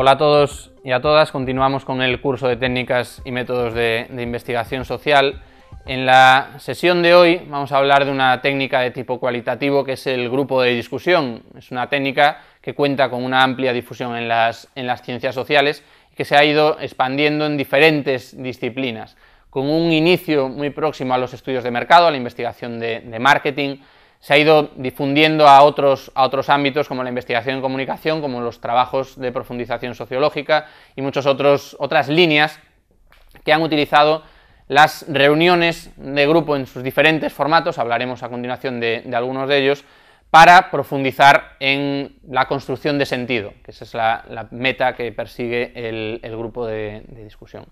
Hola a todos y a todas, continuamos con el curso de técnicas y métodos de, investigación social. En la sesión de hoy vamos a hablar de una técnica de tipo cualitativo que es el grupo de discusión. Es una técnica que cuenta con una amplia difusión en las, ciencias sociales y que se ha ido expandiendo en diferentes disciplinas, con un inicio muy próximo a los estudios de mercado, a la investigación de marketing, se ha ido difundiendo a otros, a otros ámbitos como la investigación en comunicación, como los trabajos de profundización sociológica y muchas otras líneas que han utilizado las reuniones de grupo en sus diferentes formatos, hablaremos a continuación de, algunos de ellos, para profundizar en la construcción de sentido, que esa es la, meta que persigue el, grupo de discusión.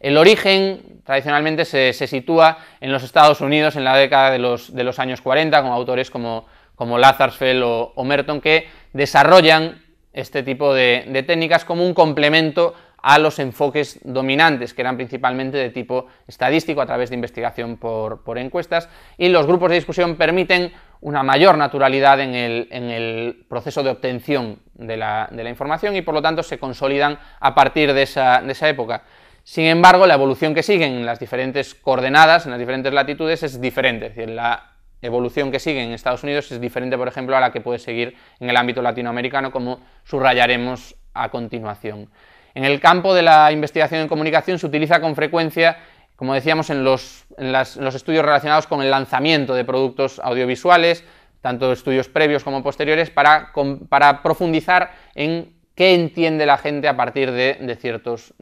El origen tradicionalmente se, sitúa en los Estados Unidos en la década de los, años 40, con autores como, como Lazarsfeld o, Merton, que desarrollan este tipo de, técnicas como un complemento a los enfoques dominantes, que eran principalmente de tipo estadístico a través de investigación por, encuestas, y los grupos de discusión permiten una mayor naturalidad en el, proceso de obtención de la, información y por lo tanto se consolidan a partir de esa época. Sin embargo, la evolución que siguen en las diferentes coordenadas, en las diferentes latitudes, es diferente. Es decir, la evolución que sigue en Estados Unidos es diferente, por ejemplo, a la que puede seguir en el ámbito latinoamericano, como subrayaremos a continuación. En el campo de la investigación en comunicación se utiliza con frecuencia, como decíamos, en los, estudios relacionados con el lanzamiento de productos audiovisuales, tanto estudios previos como posteriores, para, para profundizar en qué entiende la gente a partir de, ciertos,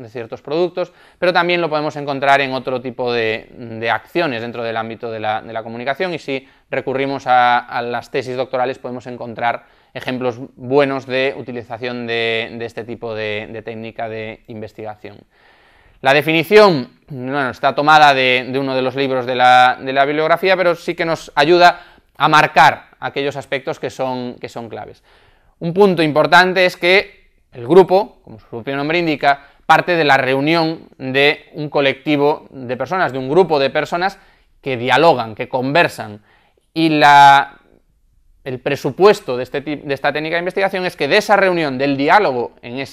productos, pero también lo podemos encontrar en otro tipo de, acciones dentro del ámbito de la, comunicación y si recurrimos a, las tesis doctorales podemos encontrar ejemplos buenos de utilización de, este tipo de, técnica de investigación. La definición bueno, está tomada de, uno de los libros de la, bibliografía, pero sí que nos ayuda a marcar aquellos aspectos que son, que son claves. Un punto importante es que el grupo, como su propio nombre indica, parte de la reunión de un colectivo de personas, de un grupo de personas que dialogan, que conversan. Y el presupuesto este de, esta técnica de investigación es que de esa reunión, del diálogo entre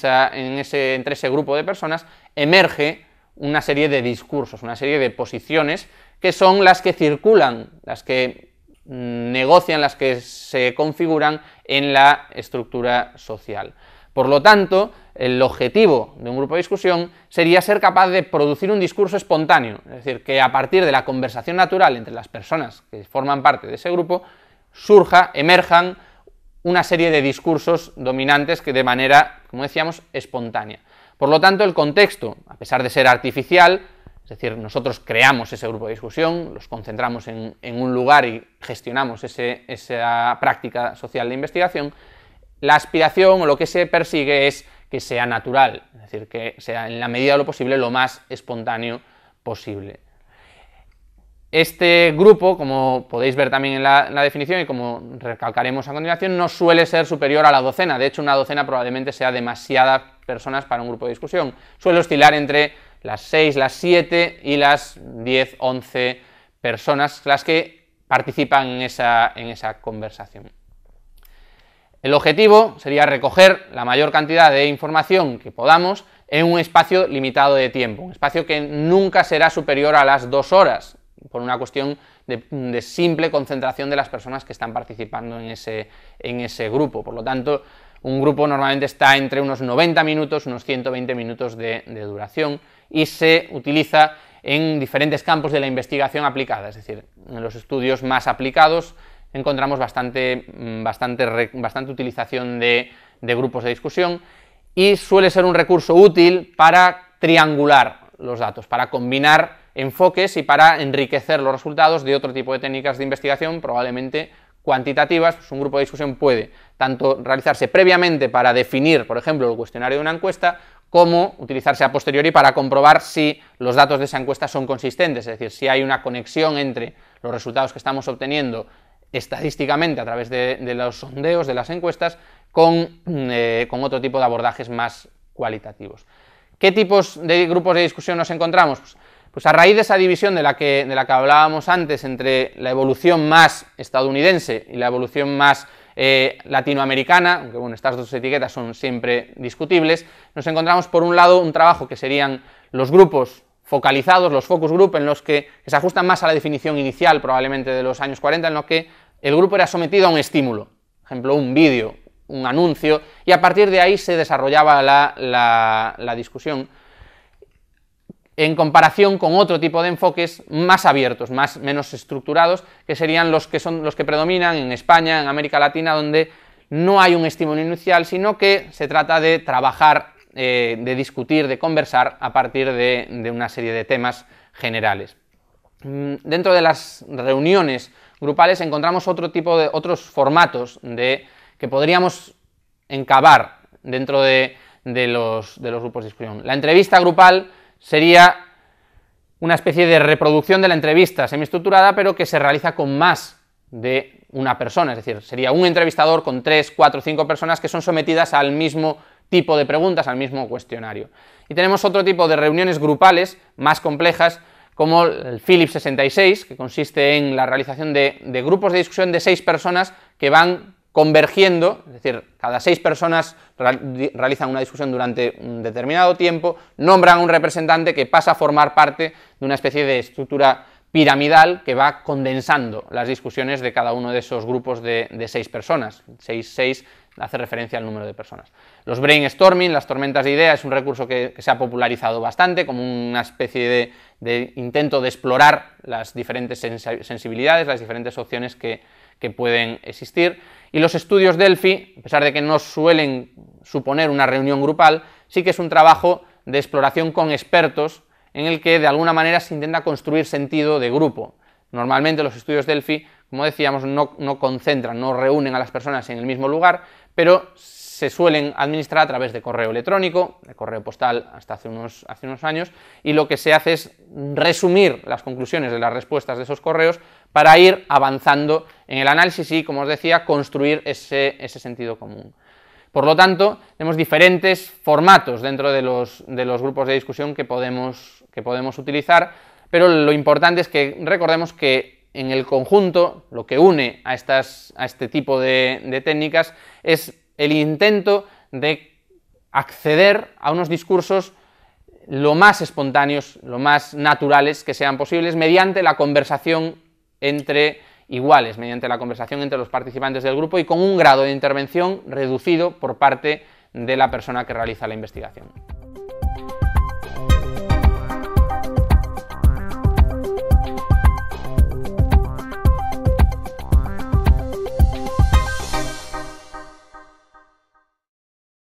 ese grupo de personas, emerge una serie de discursos, una serie de posiciones que son las que circulan, las que mm, negocian, las que se configuran en la estructura social. Por lo tanto, el objetivo de un grupo de discusión sería ser capaz de producir un discurso espontáneo, es decir, que a partir de la conversación natural entre las personas que forman parte de ese grupo, surja, emerjan una serie de discursos dominantes que de manera, como decíamos, espontánea. Por lo tanto, el contexto, a pesar de ser artificial, es decir, nosotros creamos ese grupo de discusión, los concentramos en, un lugar y gestionamos esa práctica social de investigación, la aspiración o lo que se persigue es que sea natural, es decir, que sea en la medida de lo posible lo más espontáneo posible. Este grupo, como podéis ver también en la, definición y como recalcaremos a continuación, no suele ser superior a la docena. De hecho, una docena probablemente sea demasiadas personas para un grupo de discusión. Suele oscilar entre las 6, las 7 y las 10, 11 personas las que participan en esa conversación. El objetivo sería recoger la mayor cantidad de información que podamos en un espacio limitado de tiempo, un espacio que nunca será superior a las dos horas, por una cuestión de, simple concentración de las personas que están participando en ese, en ese grupo. Por lo tanto, un grupo normalmente está entre unos 90 minutos, unos 120 minutos de, duración y se utiliza en diferentes campos de la investigación aplicada, es decir, en los estudios más aplicados, encontramos bastante, mm, bastante, bastante utilización de, grupos de discusión y suele ser un recurso útil para triangular los datos, para combinar enfoques y para enriquecer los resultados de otro tipo de técnicas de investigación, probablemente cuantitativas, pues un grupo de discusión puede tanto realizarse previamente para definir, por ejemplo, el cuestionario de una encuesta, como utilizarse a posteriori para comprobar si los datos de esa encuesta son consistentes, es decir, si hay una conexión entre los resultados que estamos obteniendo estadísticamente a través de, los sondeos, de las encuestas, mm, eh, con, otro tipo de abordajes más cualitativos. ¿Qué tipos de grupos de discusión nos encontramos? Pues, pues, a raíz de esa división de la, que, de la, que, hablábamos antes entre la evolución más estadounidense y la evolución más eh, latinoamericana, aunque estas dos etiquetas son siempre discutibles, nos encontramos por un lado un trabajo que serían los grupos focalizados, los focus group, en los que, se ajustan más a la definición inicial probablemente de los años 40, en los que el grupo era sometido a un estímulo, ejemplo, un vídeo, un anuncio, y a partir de ahí se desarrollaba la, la discusión en comparación con otro tipo de enfoques más abiertos, más, menos estructurados, que serían los que, son, los que predominan en España, en América Latina, donde no hay un estímulo inicial, sino que se trata de trabajar eh, de discutir, de conversar a partir de, una serie de temas generales. Mm, dentro de las reuniones grupales encontramos otro tipo de otros formatos de, que podríamos encabar dentro de, los, de los grupos de discusión. La entrevista grupal sería una especie de reproducción de la entrevista semiestructurada, pero que se realiza con más de una persona, es decir, sería un entrevistador con tres, cuatro, cinco personas que son sometidas al mismo tipo de preguntas al mismo cuestionario. Y tenemos otro tipo de reuniones grupales más complejas, como el Philips 66, que consiste en la realización de, grupos de discusión de seis personas que van convergiendo, es decir, cada seis personas realizan una discusión durante un determinado tiempo, nombran un representante que pasa a formar parte de una especie de estructura piramidal que va condensando las discusiones de cada uno de esos grupos de, seis personas. seis seis hace referencia al número de personas. Los brainstorming, las tormentas de ideas, es un recurso que, se ha popularizado bastante como una especie de, intento de explorar las diferentes sensibilidades, las diferentes opciones que, pueden existir. Y los estudios Delphi, a pesar de que no suelen suponer una reunión grupal, sí que es un trabajo de exploración con expertos en el que de alguna manera se intenta construir sentido de grupo. Normalmente los estudios Delphi, como decíamos, no, no concentran, no reúnen a las personas en el mismo lugar, pero se suelen administrar a través de correo electrónico, de correo postal hasta hace unos, años, y lo que se hace es resumir las conclusiones de las respuestas de esos correos para ir avanzando en el análisis y, como os decía, construir ese, sentido común. Por lo tanto, tenemos diferentes formatos dentro de los, grupos de discusión que podemos utilizar, pero lo importante es que recordemos que en el conjunto, lo que une a, este tipo de técnicas, es el intento de acceder a unos discursos lo más espontáneos, lo más naturales que sean posibles, mediante la conversación entre iguales, mediante la conversación entre los participantes del grupo y con un grado de intervención reducido por parte de la persona que realiza la investigación.